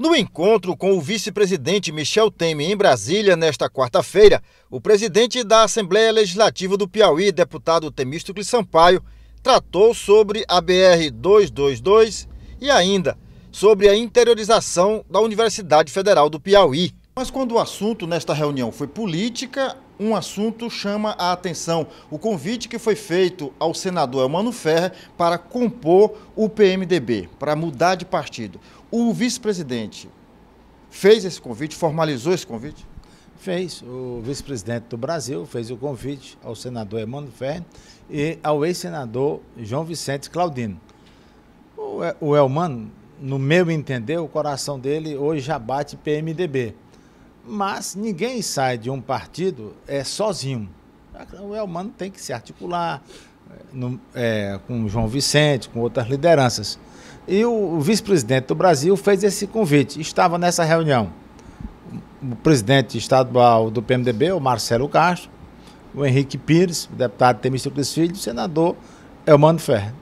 No encontro com o vice-presidente Michel Temer em Brasília nesta quarta-feira, o presidente da Assembleia Legislativa do Piauí, deputado Temístocles Sampaio, tratou sobre a BR 222 e ainda sobre a interiorização da Universidade Federal do Piauí. Mas quando o assunto nesta reunião foi política, um assunto chama a atenção: o convite que foi feito ao senador Elmano Ferrer para compor o PMDB, para mudar de partido. O vice-presidente fez esse convite, formalizou esse convite? Fez. O vice-presidente do Brasil fez o convite ao senador Emmanuel Ferrer e ao ex-senador João Vicente Claudino. O Elmano, no meu entender, o coração dele hoje já bate PMDB. Mas ninguém sai de um partido é, sozinho. Ah, o Elmano tem que se articular eh, no, é, com o João Vicente, com outras lideranças. E o, o vice-presidente do Brasil fez esse convite, estava nessa reunião. O presidente estadual do PMDB, o Marcelo Castro, o Henrique Pires, o deputado Temístocles Filho, o senador Elmano Ferreira.